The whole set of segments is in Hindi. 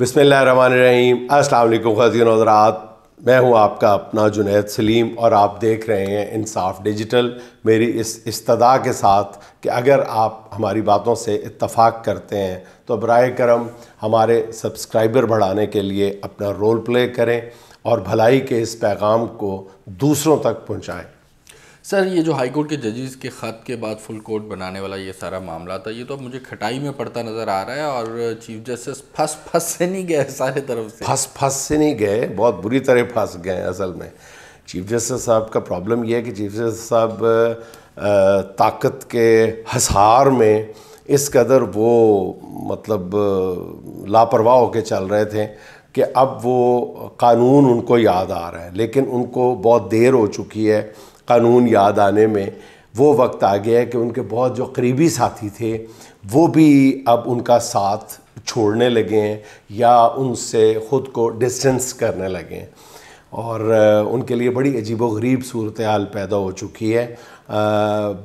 बिसमीम अल्लाम ख़ज़ीन हजरात मैं हूं आपका अपना जुनेद सलीम और आप देख रहे हैं इंसाफ डिजिटल मेरी इस इस्तदा के साथ कि अगर आप हमारी बातों से इतफ़ाक़ करते हैं तो बर करम हमारे सब्सक्राइबर बढ़ाने के लिए अपना रोल प्ले करें और भलाई के इस पैगाम को दूसरों तक पहुँचाएँ सर ये जो हाई कोर्ट के जजेस के ख़त के बाद फुल कोर्ट बनाने वाला ये सारा मामला था ये तो मुझे खटाई में पड़ता नज़र आ रहा है और चीफ जस्टिस फंस फंस से नहीं गए सारे तरफ से फंस फंस से नहीं गए बहुत बुरी तरह फंस गए असल में चीफ जस्टिस साहब का प्रॉब्लम यह है कि चीफ जस्टिस साहब ताकत के हसार में इस कदर वो मतलब लापरवाह होकर चल रहे थे कि अब वो कानून उनको याद आ रहा है लेकिन उनको बहुत देर हो चुकी है कानून याद आने में वो वक्त आ गया है कि उनके बहुत जो करीबी साथी थे वो भी अब उनका साथ छोड़ने लगे हैं या उनसे ख़ुद को डिस्टेंस करने लगे हैं और उनके लिए बड़ी अजीब गरीब सूरत हाल पैदा हो चुकी है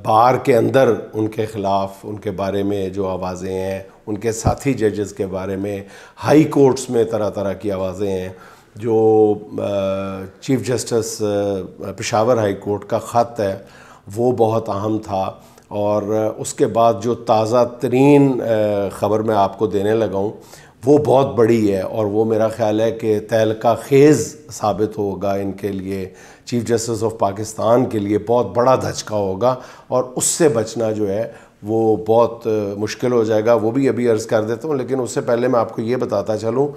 बार के अंदर उनके ख़िलाफ़ उनके बारे में जो आवाज़ें हैं उनके साथी जजेस के बारे में हाई कोर्ट्स में तरह तरह की आवाज़ें हैं जो chief justice Peshawar high court का ख़त है वो बहुत अहम था और उसके बाद जो ताज़ा तरीन ख़बर मैं आपको देने लगा हूँ वो बहुत बड़ी है और वो मेरा ख्याल है कि तहलका खेज़ साबित होगा इनके लिए चीफ जस्टिस ऑफ पाकिस्तान के लिए बहुत बड़ा धचका होगा और उससे बचना जो है वो बहुत मुश्किल हो जाएगा वो भी अभी अर्ज़ कर देता हूँ लेकिन उससे पहले मैं आपको ये बताता चलूँ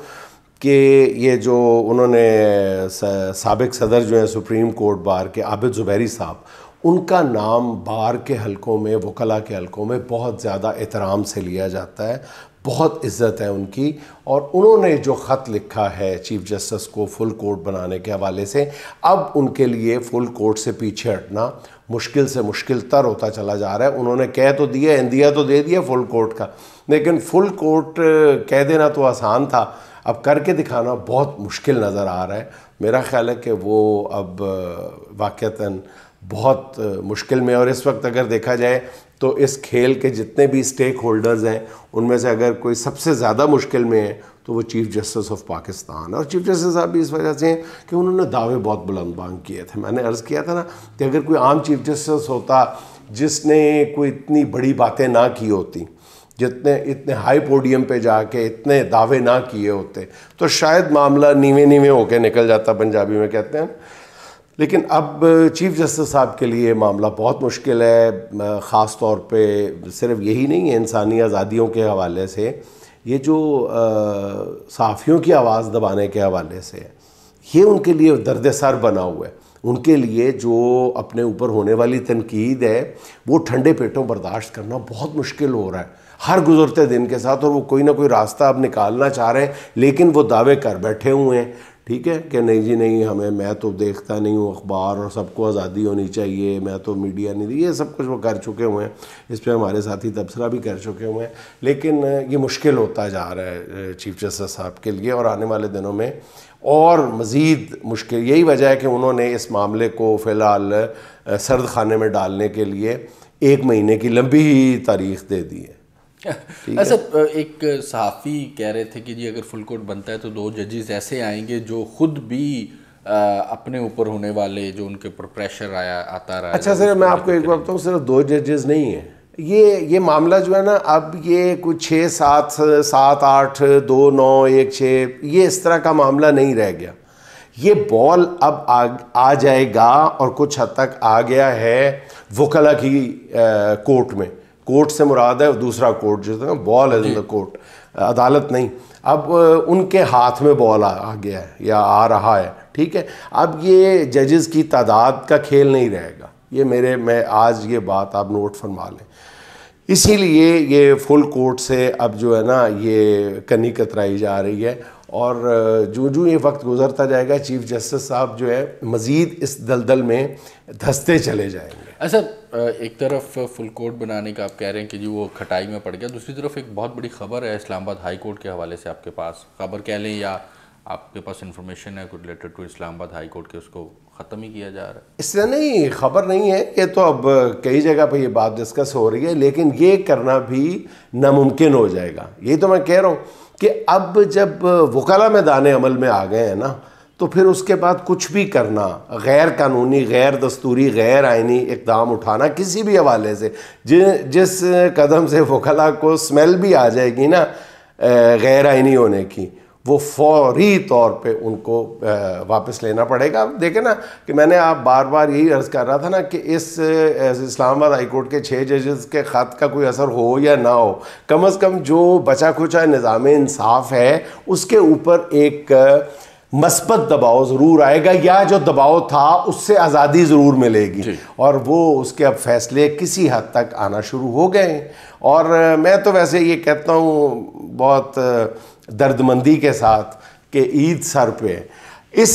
कि ये जो उन्होंने सबक सदर जो है सुप्रीम कोर्ट बार के आबिद ज़ुबैरी साहब उनका नाम बार के हलकों में वकला के हलकों में बहुत ज़्यादा एहतराम से लिया जाता है बहुत इज़्ज़त है उनकी और उन्होंने जो ख़त लिखा है चीफ जस्टिस को फुल कोर्ट बनाने के हवाले से अब उनके लिए फुल कोर्ट से पीछे हटना मुश्किल से मुश्किल तर होता चला जा रहा है उन्होंने कह तो दिया इंदिया तो दे दिया फुल कोर्ट का लेकिन फुल कोर्ट कह देना तो आसान था अब करके दिखाना बहुत मुश्किल नज़र आ रहा है मेरा ख्याल है कि वो अब वाक़ता बहुत मुश्किल में और इस वक्त अगर देखा जाए तो इस खेल के जितने भी स्टेक होल्डर्स हैं उनमें से अगर कोई सबसे ज़्यादा मुश्किल में है तो वो चीफ़ जस्टिस ऑफ पाकिस्तान और चीफ़ जस्टिस साहब भी इस वजह से हैं कि उन्होंने दावे बहुत बुलंद बांग किए थे मैंने अर्ज़ किया था ना कि अगर कोई आम चीफ़ जस्टिस होता जिसने कोई इतनी बड़ी बातें ना की होती जितने इतने हाई पोडियम पे जाके इतने दावे ना किए होते तो शायद मामला नीवे नीवे होके निकल जाता पंजाबी में कहते हैं लेकिन अब चीफ जस्टिस साहब के लिए मामला बहुत मुश्किल है ख़ास तौर पे सिर्फ यही नहीं है इंसानी आज़ादियों के हवाले से ये जो सहाफ़ियों की आवाज़ दबाने के हवाले से है ये उनके लिए दर्द सर बना हुआ है उनके लिए जो अपने ऊपर होने वाली तनकीद है वो ठंडे पेटों बर्दाश्त करना बहुत मुश्किल हो रहा है हर गुजरते दिन के साथ और वो कोई ना कोई रास्ता अब निकालना चाह रहे हैं लेकिन वो दावे कर बैठे हुए हैं ठीक है कि नहीं जी नहीं हमें मैं तो देखता नहीं हूँ अखबार और सबको आज़ादी होनी चाहिए मैं तो मीडिया नहीं ये सब कुछ वो कर चुके हुए हैं इस पर हमारे साथी तबसरा भी कर चुके हुए हैं लेकिन ये मुश्किल होता जा रहा है चीफ जस्टिस साहब के लिए और आने वाले दिनों में और मज़ीद मुश्किल यही वजह है कि उन्होंने इस मामले को फ़िलहाल सर्द खाने में डालने के लिए एक महीने की लंबी तारीख दे दी है ऐसा एक सहाफ़ी कह रहे थे कि जी अगर फुल कोर्ट बनता है तो दो जजेस ऐसे आएंगे जो खुद भी आ, अपने ऊपर होने वाले जो उनके ऊपर प्रेशर आया आता रहा अच्छा सर मैं आपको एक बात बताऊँ सिर्फ दो जजेस नहीं है ये ये मामला जो है ना अब ये कुछ छः सात सात आठ दो नौ एक छः ये इस तरह का मामला नहीं रह गया ये बॉल अब आ, आ जाएगा और कुछ हद तक आ गया है वकला की आ, कोर्ट में कोर्ट से मुराद है दूसरा कोर्ट जो बॉल है द कोर्ट अदालत नहीं अब उनके हाथ में बॉल आ गया है या आ रहा है ठीक है अब ये जजेस की तादाद का खेल नहीं रहेगा ये मेरे मैं आज ये बात आप नोट फरमा लें इसीलिए ये फुल कोर्ट से अब जो है ना ये कनी कतराई जा रही है और जो जो ये वक्त गुजरता जाएगा चीफ जस्टिस साहब जो है मज़ीद इस दलदल में धंसते चले जाएंगे अच्छा एक तरफ फुल कोर्ट बनाने का आप कह रहे हैं कि जी वो खटाई में पड़ गया दूसरी तरफ एक बहुत बड़ी खबर है इस्लामाबाद हाई कोर्ट के हवाले से आपके पास खबर कह लें या आपके पास इंफॉर्मेशन है related to Islamabad high court के उसको ख़त्म ही किया जा रहा है इससे नहीं खबर नहीं है ये तो अब कई जगह पर ये बात डिस्कस हो रही है लेकिन ये करना भी नामुमकिन हो जाएगा यही तो मैं कह रहा हूँ कि अब जब वकला में दाने अमल में आ गए हैं ना तो फिर उसके बाद कुछ भी करना गैर कानूनी गैर दस्तूरी गैर आइनी इकदाम उठाना किसी भी हवाले से जिन जिस कदम से वकला को स्मेल भी आ जाएगी ना गैर आइनी होने की वो फौरी तौर पे उनको वापस लेना पड़ेगा देखें ना कि मैंने आप बार बार यही अर्ज़ कर रहा था ना कि इस इस्लामाबाद हाई कोर्ट के छः जजेस के ख़त का कोई असर हो या ना हो कम अज़ कम जो बचा खुचा निज़ाम इंसाफ है उसके ऊपर एक मस्बत दबाव ज़रूर आएगा या जो दबाव था उससे आज़ादी ज़रूर मिलेगी और वो उसके अब फैसले किसी हद तक आना शुरू हो गए और मैं तो वैसे ये कहता हूँ बहुत दर्दमंदी के साथ के ईद सर पे इस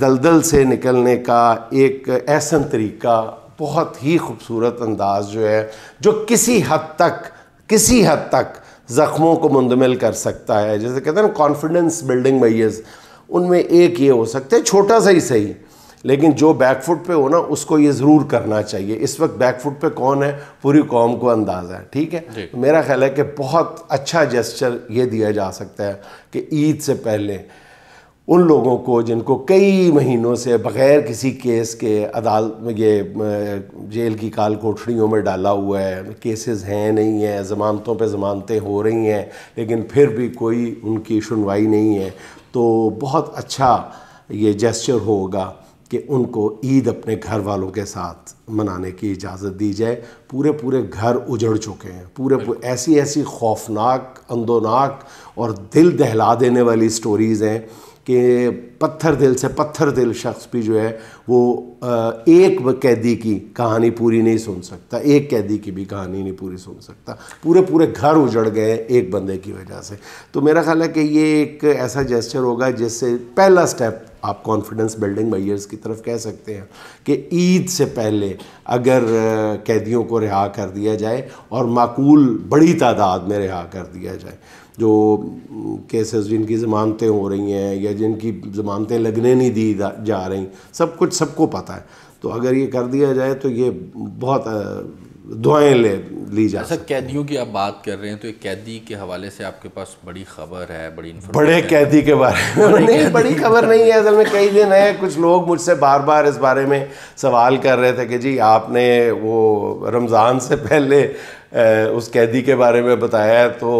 दलदल से निकलने का एक ऐसा तरीका बहुत ही खूबसूरत अंदाज जो है जो किसी हद तक किसी हद तक ज़ख्मों को मुंदमिल कर सकता है जैसे कहते हैं ना कॉन्फिडेंस बिल्डिंग मैयज़ उनमें एक ये हो सकता है छोटा सा ही सही लेकिन जो बैकफुट पे हो ना उसको ये ज़रूर करना चाहिए इस वक्त बैकफुट पे कौन है पूरी कौम को अंदाज़ा है ठीक है तो मेरा ख्याल है कि बहुत अच्छा जेस्चर ये दिया जा सकता है कि ईद से पहले उन लोगों को जिनको कई महीनों से बग़ैर किसी केस के अदालत में ये जेल की काल कोठड़ियों में डाला हुआ है केसेस हैं नहीं हैं ज़मानतों पे ज़मानतें हो रही हैं लेकिन फिर भी कोई उनकी सुनवाई नहीं है तो बहुत अच्छा ये जेस्चर होगा कि उनको ईद अपने घर वालों के साथ मनाने की इजाज़त दी जाए पूरे पूरे घर उजड़ चुके हैं पूरे पूरे ऐसी ऐसी खौफनाक अंदोनाक और दिल दहला देने वाली स्टोरीज़ हैं कि पत्थर दिल से पत्थर दिल शख्स भी जो है वो एक कैदी की कहानी पूरी नहीं सुन सकता एक कैदी की भी कहानी नहीं पूरी सुन सकता पूरे पूरे घर उजड़ गए एक बंदे की वजह से तो मेरा ख्याल है कि ये एक ऐसा जेस्चर होगा जिससे पहला स्टेप आप कॉन्फिडेंस बिल्डिंग मैयर्स की तरफ कह सकते हैं कि ईद से पहले अगर कैदियों को रिहा कर दिया जाए और माकूल बड़ी तादाद में रिहा कर दिया जाए जो केसेस जिनकी ज़मानतें हो रही हैं या जिनकी ज़मानतें लगने नहीं दी जा रही सब कुछ सबको पता है तो अगर ये कर दिया जाए तो ये बहुत दुआएं ले ली जा अच्छा, सर कैदियों की आप बात कर रहे हैं तो एक कैदी के हवाले से आपके पास बड़ी खबर है बड़ी बड़े कैदी के बारे में नहीं बड़ी खबर नहीं है असल में कई दिन है कुछ लोग मुझसे बार बार इस बारे में सवाल कर रहे थे कि जी आपने वो रमज़ान से पहले उस कैदी के बारे में बताया तो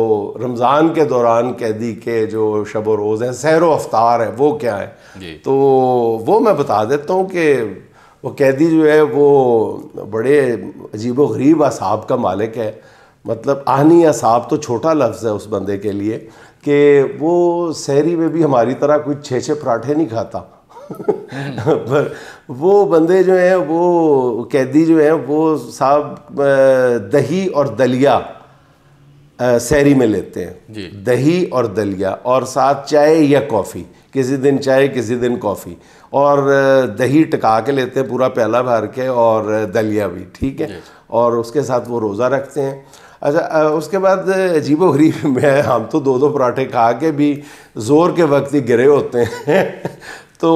रमज़ान के दौरान कैदी के जो शब रोज़ हैं सैर अफ्तार है वो क्या है तो वो मैं बता देता हूँ कि वो कैदी जो है वो बड़े अजीब व गरीब असाब का मालिक है मतलब आनी असाब तो छोटा लफ्ज़ है उस बंदे के लिए कि वो शहरी में भी हमारी तरह कोई छः छः पराठे नहीं खाता हम्म। पर वो बंदे जो हैं वो कैदी जो हैं वो साहब दही और दलिया शहरी में लेते हैं दही और दलिया और साथ चाय या कॉफ़ी किसी दिन चाय किसी दिन कॉफ़ी और दही टका के लेते हैं पूरा प्याला भर के और दलिया भी ठीक है और उसके साथ वो रोज़ा रखते हैं अच्छा उसके बाद अजीबो गरीब में हम तो दो दो पराठे खा के भी ज़ोर के वक्त ही गिरे होते हैं तो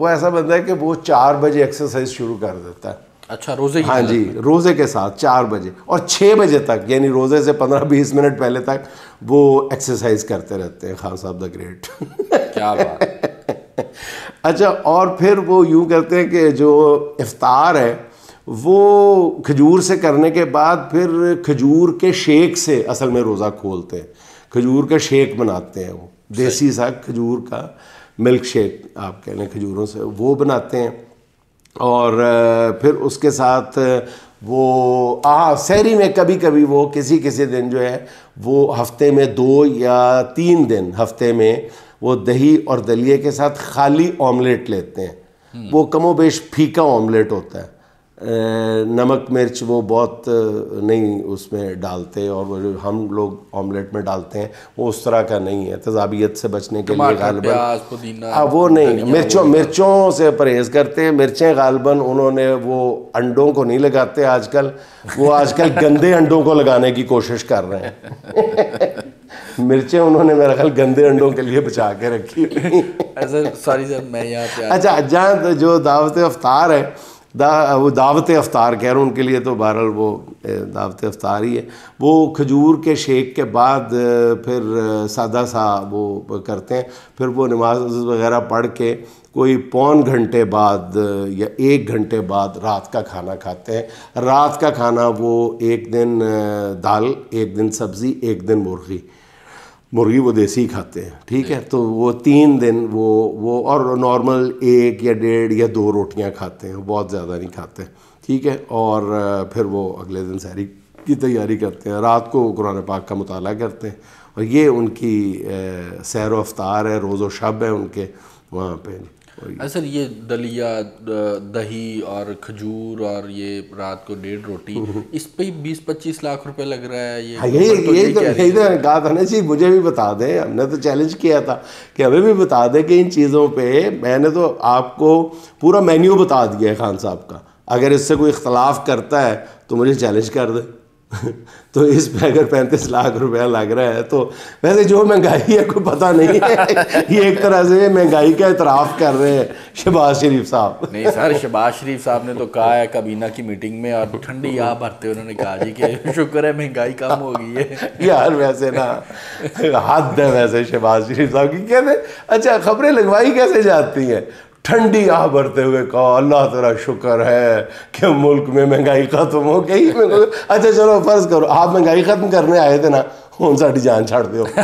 वो ऐसा बनता है कि वो चार बजे एक्सरसाइज शुरू कर देता है अच्छा रोज़े हाँ जी रोज़े के साथ चार बजे और छः बजे तक यानी रोज़े से पंद्रह बीस मिनट पहले तक वो एक्सरसाइज करते रहते हैं खान साहब द ग्रेट क्या बात अच्छा और फिर वो यूँ करते हैं कि जो इफ्तार है वो खजूर से करने के बाद फिर खजूर के शेक से असल में रोज़ा खोलते हैं खजूर का शेक बनाते हैं वो देसी सा खजूर का मिल्क शेक आप कह लें खजूरों से वो बनाते हैं और फिर उसके साथ वो हाँ शहरी में कभी कभी वो किसी किसी दिन जो है वो हफ्ते में दो या तीन दिन हफ्ते में वो दही और दलिए के साथ खाली ऑमलेट लेते हैं हम्म। वो कमोबेश फीका ऑमलेट होता है नमक मिर्च वो बहुत नहीं उसमें डालते और हम लोग ऑमलेट में डालते हैं वो उस तरह का नहीं है तजाबियत से बचने के लिए गालबन हाँ वो नहीं मिर्चों मिर्चों से परहेज़ करते हैं मिर्चें गालबन उन्होंने वो अंडों को नहीं लगाते आजकल वो आजकल गंदे अंडों को लगाने की कोशिश कर रहे हैं मिर्चें उन्होंने मेरा ख्याल गंदे अंडों के लिए बचा के रखी सॉरी सर मैं यहाँ अच्छा जहाँ जो दावत अफ्तार है दा वो दावत अफ्तार कह रहा हूँ उनके लिए तो बहरहाल वो दावत अफ्तार ही है वो खजूर के शेक के बाद फिर सादा सा वो करते हैं फिर वो नमाज वगैरह पढ़ के कोई पौन घंटे बाद या एक घंटे बाद रात का खाना खाते हैं रात का खाना वो एक दिन दाल एक दिन सब्ज़ी एक दिन मुर्गी मुर्गी वो देसी खाते हैं ठीक है तो वो तीन दिन वो वो और नॉर्मल एक या डेढ़ या दो रोटियां खाते हैं बहुत ज़्यादा नहीं खाते ठीक है और फिर वो अगले दिन सहरी की तैयारी करते हैं रात को कुरान पाक का मताल करते हैं और ये उनकी सैर व अफ्तार है रोज़ व शब है उनके वहाँ पर सर ये दलिया दही और खजूर और ये रात को डेढ़ रोटी इस पे बीस पच्चीस लाख रुपए लग रहा है ये हाँ, तो तो- यही तो यही तो यही तो कहा था ना जी मुझे भी बता दें हमने तो चैलेंज किया था कि हमें भी बता दें कि इन चीज़ों पे मैंने तो आपको पूरा मेन्यू बता दिया है खान साहब का अगर इससे कोई इख्तलाफ करता है तो मुझे चैलेंज कर दे तो इस पे अगर पैंतीस लाख रुपया लग रहा है तो वैसे जो महंगाई है कोई पता नहीं है ये एक तरह से महंगाई का इतराफ़ कर रहे हैं शहबाज शरीफ साहब नहीं सर शहबाज शरीफ साहब ने तो कहा है कबीना की मीटिंग में और ठंडी यहाँ भरते उन्होंने कहा जी कि शुक्र है महंगाई कम हो गई है यार वैसे ना हद है वैसे शहबाज शरीफ साहब की कहते अच्छा खबरें लगवाई कैसे जाती हैं ठंडी आह भरते हुए कहो अल्लाह तेरा शुक्र है कि मुल्क में महंगाई ख़त्म हो गई अच्छा चलो फर्ज करो आप महंगाई ख़त्म करने आए थे ना हूँ साड़ी जान छाड़ दो आप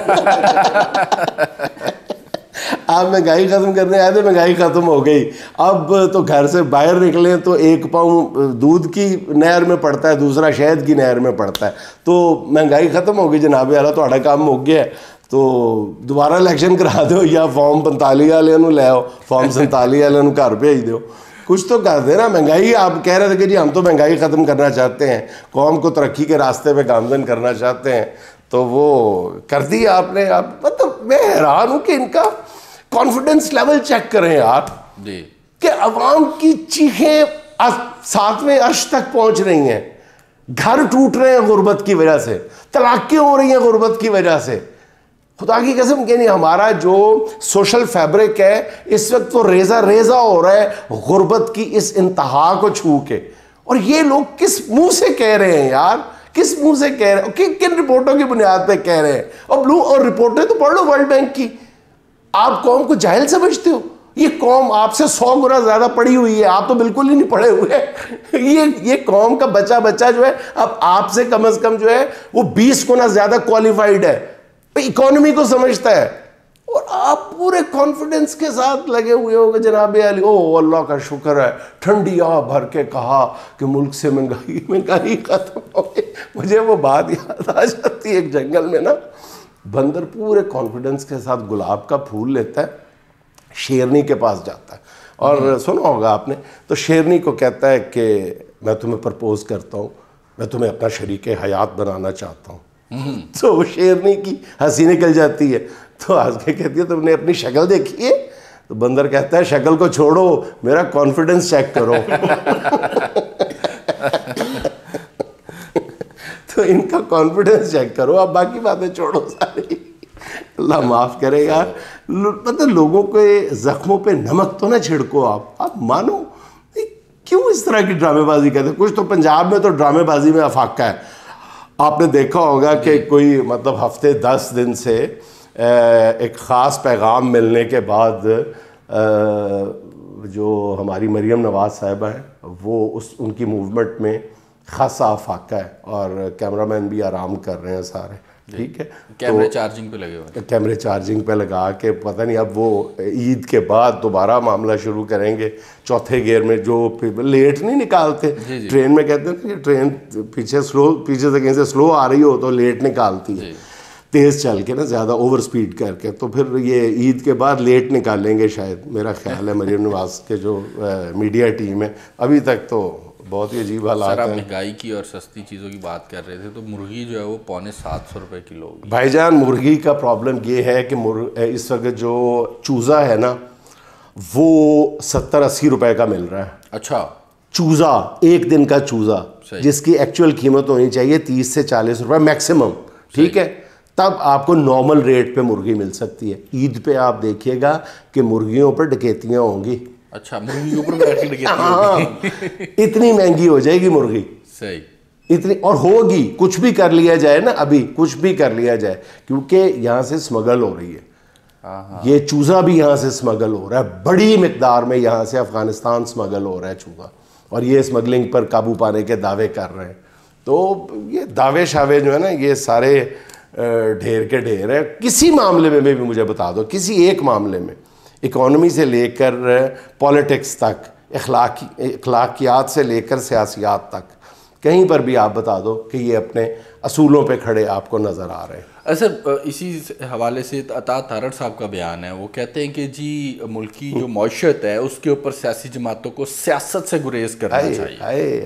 महंगाई ख़त्म करने आए थे महंगाई ख़त्म हो गई अब तो घर से बाहर निकले तो एक पाँव दूध की नहर में पड़ता है दूसरा शहद की नहर में पड़ता है तो महंगाई ख़त्म हो गई जनाब यार थोड़ा तो काम हो गया तो दोबारा इलेक्शन करा दो या फॉर्म पंताली ਵਾਲਿਆਂ फॉर्म संताली घर भेज दो कुछ तो कर देना महंगाई आप कह रहे थे कि जी हम तो महंगाई ख़त्म करना चाहते हैं कौम को तरक्की के रास्ते पे गामजन करना चाहते हैं तो वो कर दी आपने आप मतलब मैं हैरान हूँ कि इनका कॉन्फिडेंस लेवल चेक करें आप जी कि आवाम की चीखें सातवें अर्श तक पहुँच रही हैं घर टूट रहे हैं गुर्बत की वजह से तलाक़ें हो रही हैं गुर्बत की वजह से खुदा की कसम के नहीं हमारा जो सोशल फैब्रिक है इस वक्त वो रेजा रेजा हो रहा है गुर्बत की इस इंतहा को छू के और ये लोग किस मुंह से कह रहे हैं यार किस मुंह से कह रहे हैं कि, किन रिपोर्टों की बुनियाद पर कह रहे हैं और ब्लू और रिपोर्टें तो पढ़ लो वर्ल्ड बैंक की आप कौम को जाहिल समझते हो ये कौम आपसे सौ गुना ज़्यादा पढ़ी हुई है आप तो बिल्कुल ही नहीं पढ़े हुए ये ये कौम का बच्चा बच्चा जो है अब आपसे कम अज़ कम जो है वो बीस गुना ज़्यादा क्वालिफाइड है इकोनॉमी को समझता है और आप पूरे कॉन्फिडेंस के साथ लगे हुए होंगे जनाब अली ओ अल्लाह का शुक्र है ठंडी आ भर के कहा कि मुल्क से महंगाई महंगाई ख़त्म हो गई मुझे वो बात याद आ जाती है एक जंगल में ना बंदर पूरे कॉन्फिडेंस के साथ गुलाब का फूल लेता है शेरनी के पास जाता है और हम्म। सुना होगा आपने तो शेरनी को कहता है कि मैं तुम्हें प्रपोज़ करता हूँ मैं तुम्हें अपना शरीक हयात बनाना चाहता हूँ तो शेरनी की हंसी निकल जाती है तो आज के कहती है तुमने अपनी शक्ल देखी है तो बंदर कहता है शक्ल को छोड़ो मेरा कॉन्फिडेंस चेक करो तो इनका कॉन्फिडेंस चेक करो अब बाकी बातें छोड़ो सारी अल्लाह माफ़ करेगा मतलब लोगों के ज़ख्मों पे नमक तो ना छिड़को आप आप मानो क्यों इस तरह की ड्रामेबाजी करते कुछ तो पंजाब में तो ड्रामेबाजी में अफाका है आपने देखा होगा कि कोई मतलब हफ्ते दस दिन से एक ख़ास पैगाम मिलने के बाद जो हमारी मरीम नवाज़ साहिबा हैं वो उस उनकी मूवमेंट में खासा फाका है और कैमरामैन भी आराम कर रहे हैं सारे ठीक है कैमरे तो, चार्जिंग पे लगे हुए कैमरे चार्जिंग पे लगा के पता नहीं अब वो ईद के बाद दोबारा मामला शुरू करेंगे चौथे गेयर में जो लेट नहीं निकालते जी जी। ट्रेन में कहते हैं कि ट्रेन पीछे स्लो पीछे से कहीं से स्लो आ रही हो तो लेट निकालती है तेज़ चल के ना ज़्यादा ओवर स्पीड करके तो फिर ये ईद के बाद लेट निकालेंगे शायद मेरा ख्याल है मरीन नवाज के जो मीडिया टीम है अभी तक तो बहुत ही अजीब हालात है महंगाई की और सस्ती चीज़ों की बात कर रहे थे तो मुर्गी जो है वो पौने सात सौ रुपये किलो भाईजान मुर्गी का प्रॉब्लम ये है कि इस वक्त जो चूज़ा है ना वो सत्तर अस्सी रुपए का मिल रहा है अच्छा चूज़ा एक दिन का चूज़ा जिसकी एक्चुअल कीमत होनी चाहिए तीस से चालीस रुपये मैक्सिमम ठीक है तब आपको नॉर्मल रेट पे मुर्गी मिल सकती है ईद पे आप देखिएगा कि मुर्गियों पर डकैतियाँ होंगी अच्छा मुर्गी के ऊपर हाँ, हाँ इतनी महंगी हो जाएगी मुर्गी सही इतनी और होगी कुछ भी कर लिया जाए ना अभी कुछ भी कर लिया जाए क्योंकि यहाँ से स्मगल हो रही है हाँ, हाँ। ये चूज़ा भी यहाँ से स्मगल हो रहा है बड़ी मकदार में यहाँ से अफगानिस्तान स्मगल हो रहा है चूज़ा और ये स्मगलिंग पर काबू पाने के दावे कर रहे हैं तो ये दावे शावे जो है ना ये सारे ढेर के ढेर हैं किसी मामले में भी मुझे बता दो किसी एक मामले में इकॉनमी से लेकर पॉलिटिक्स तक अखलाकियात से लेकर सियासियात तक कहीं पर भी आप बता दो कि ये अपने असूलों पे खड़े आपको नज़र आ रहे हैं ऐसे अच्छा, इसी हवाले से अता तारड़ साहब का बयान है वो कहते हैं कि जी मुल्की जो मैशत है उसके ऊपर सियासी जमातों को सियासत से गुरेज करना आए, चाहिए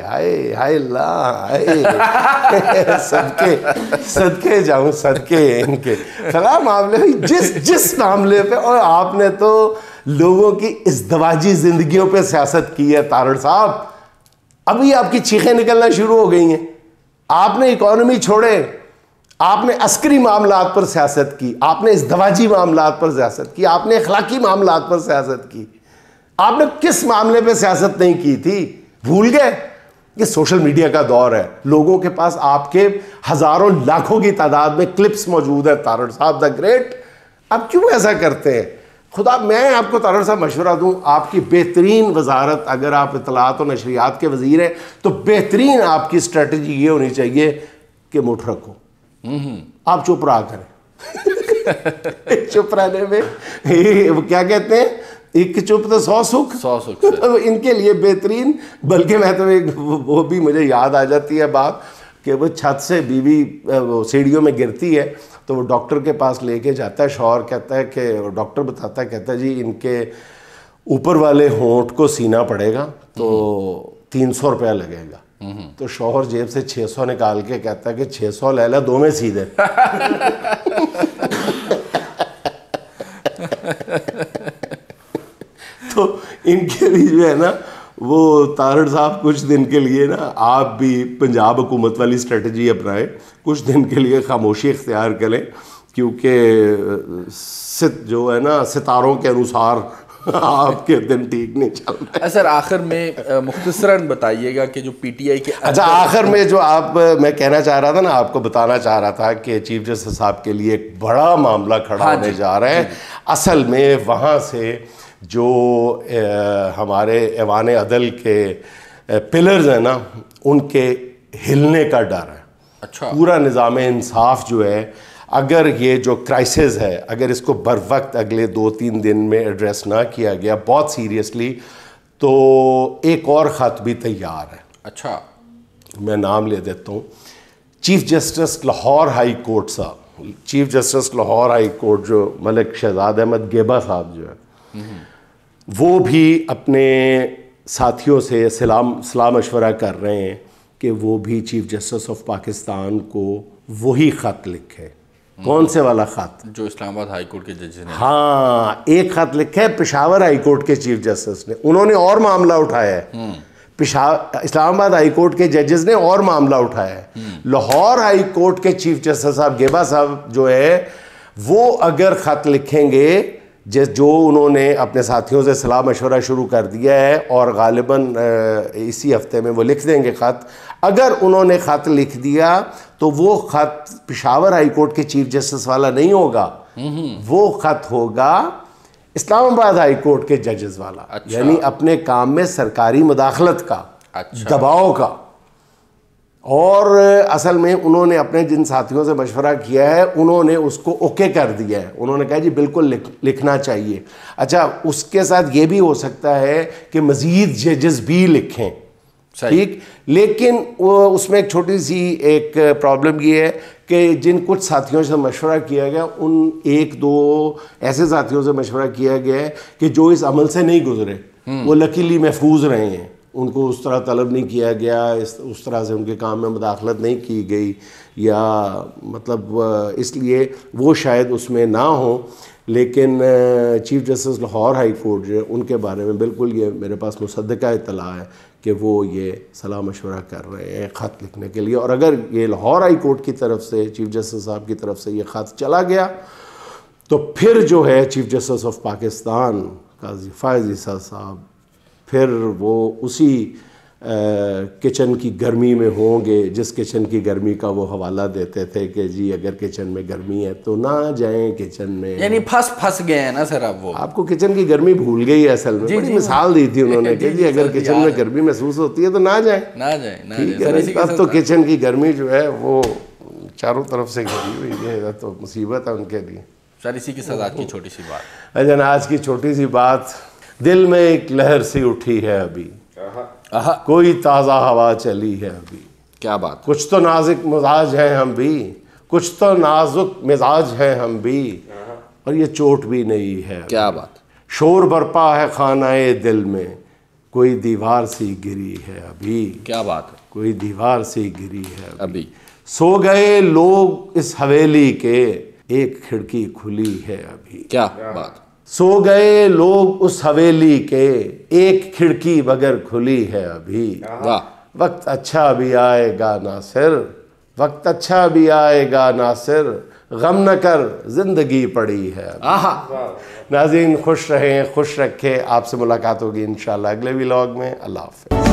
हाय हाय हाय सदके सदके जाऊँ सदके इनके खला मामले जिस जिस मामले पे और आपने तो लोगों की इस दवाजी जिंदगियों पे सियासत की है तारड़ साहब अभी आपकी चीखें निकलना शुरू हो गई हैं आपने इकोनॉमी छोड़े आपने अस्करी मामला पर सियासत की आपने इस दवाजी मामला पर सियासत की आपने अखलाकी मामला पर सियासत की आपने किस मामले पर सियासत नहीं की थी भूल गए ये सोशल मीडिया का दौर है लोगों के पास आपके हज़ारों लाखों की तादाद में क्लिप्स मौजूद है तारण साहब द ग्रेट आप क्यों ऐसा करते हैं खुदा मैं आपको तरह सा मशवरा दूँ आपकी बेहतरीन वजारत अगर आप इतलात और नशरियात के वजीर हैं तो बेहतरीन आपकी स्ट्रेटजी ये होनी चाहिए कि मुठ रखो हम्म। आप चुप रहा करें चुप रहने में वो क्या कहते हैं एक चुप तो सौ सुख सौ सुख तो इनके लिए बेहतरीन बल्कि मैं तो एक वो भी मुझे याद आ जाती है बात कि वो छत से बीवी सीढ़ियों में गिरती है तो वो डॉक्टर के पास लेके जाता है शौहर कहता है कि डॉक्टर बताता है कहता है जी इनके ऊपर वाले होंठ को सीना पड़ेगा तो तीन सौ रुपया लगेगा हम्म। तो शोहर जेब से सौ निकाल के कहता है कि सौ ले ला दो में सीधे तो इनके बीच में है ना वो तारण साहब कुछ दिन के लिए ना आप भी पंजाब हुकूमत वाली स्ट्रेटजी अपनाएं कुछ दिन के लिए खामोशी इख्तियार करें क्योंकि सित जो है ना सितारों के अनुसार आपके दिन ठीक नहीं चल रहे अच्छा, सर आखिर में मुख्तसरन बताइएगा कि जो पीटीआई के अच्छा आखिर में जो आप मैं कहना चाह रहा था ना आपको बताना चाह रहा था कि चीफ जस्टिस साहब के लिए एक बड़ा मामला खड़ा हाँ होने जा रहा है असल में वहाँ से जो हमारे ऐवान अदल के पिलर्स हैं ना उनके हिलने का डर है अच्छा पूरा निज़ाम इंसाफ जो है अगर ये जो क्राइसिस है अगर इसको बर वक्त अगले दो तीन दिन में एड्रेस ना किया गया बहुत सीरियसली तो एक और ख़त भी तैयार है अच्छा मैं नाम ले देता हूँ chief justice Lahore high court साहब chief justice Lahore high court जो मलिक शहजाद अहमद गेबा साहब जो है वो भी अपने साथियों से सलाम सलाह मशवरा कर रहे हैं कि वो भी चीफ जस्टिस ऑफ पाकिस्तान को वही ख़त लिखे कौन से वाला ख़त जो इस्लामाबाद हाई कोर्ट के जज ने हाँ एक ख़त लिखा है पिशावर हाई कोर्ट के चीफ जस्टिस ने उन्होंने और मामला उठाया है हम्म। पिशा इस्लामाबाद हाई कोर्ट के जजेस ने और मामला उठाया है हम्म। लाहौर हाई कोर्ट के चीफ जस्टिस साहब गेबा साहब जो है वो अगर ख़त लिखेंगे जिस जो उन्होंने अपने साथियों से सलाह मशवरा शुरू कर दिया है और गालिबा इसी हफ्ते में वो लिख देंगे ख़त अगर उन्होंने ख़त लिख दिया तो वो ख़त पिशावर हाई कोर्ट के चीफ जस्टिस वाला नहीं होगा वो ख़त होगा इस्लामाबाद हाई कोर्ट के जजेस वाला अच्छा। यानी अपने काम में सरकारी मुदाखलत का अच्छा। दबाव का और असल में उन्होंने अपने जिन साथियों से मशवरा किया है उन्होंने उसको ओके कर दिया है उन्होंने कहा जी बिल्कुल लिख लिखना चाहिए अच्छा उसके साथ ये भी हो सकता है कि मज़ीद जजेस भी लिखें ठीक लेकिन उसमें एक छोटी सी एक प्रॉब्लम ये है कि जिन कुछ साथियों से मशवरा किया गया उन एक दो ऐसे साथियों से मशवरा किया गया है कि जो इस अमल से नहीं गुजरे हम्म। वो लकीली महफूज रहे हैं उनको उस तरह तलब नहीं किया गया इस उस तरह से उनके काम में मुदाखलत नहीं की गई या मतलब इसलिए वो शायद उसमें ना हो लेकिन chief justice Lahore high court जो उनके बारे में बिल्कुल ये मेरे पास मुसदा इतला है कि वो ये सलाह मशवरा कर रहे हैं ख़त लिखने के लिए और अगर ये लाहौर हाई कोर्ट की तरफ से चीफ जस्टिस साहब की तरफ से ये ख़त चला गया तो फिर जो है chief justice of Pakistan Qazi Faez Isa साहब फिर वो उसी किचन की गर्मी में होंगे जिस किचन की गर्मी का वो हवाला देते थे कि जी अगर किचन में गर्मी है तो ना जाएं किचन में यानी फंस फंस गए हैं ना सर आप वो आपको किचन की गर्मी भूल गई है असल में जी, बड़ी जी, मिसाल दी थी उन्होंने कि जी, अगर किचन में गर्मी महसूस होती है तो ना जाए ना जाए ठीक है तो किचन की गर्मी जो है वो चारों तरफ से घिरी हुई है तो मुसीबत है उनके लिए सर इसी के साथ आज की छोटी सी बात अजन आज की छोटी सी बात दिल में एक लहर सी उठी है अभी आहा। कोई ताज़ा हवा चली है अभी क्या बात कुछ तो नाजुक मिजाज हैं हम भी कुछ तो नाजुक मिजाज हैं हम भी और ये चोट भी नहीं है क्या बात शोर बरपा है ये दिल में कोई दीवार सी गिरी है अभी क्या बात है कोई दीवार सी गिरी है अभी, अभी। सो गए लोग इस हवेली के एक खिड़की खुली है अभी क्या बात सो गए लोग उस हवेली के एक खिड़की बगैर खुली है अभी वक्त अच्छा भी आएगा नासिर वक्त अच्छा भी आएगा नासिर गम न कर जिंदगी पड़ी है नाजीन खुश रहें खुश रखें आपसे मुलाकात होगी इन अगले व्लॉग में अल्लाह हाफि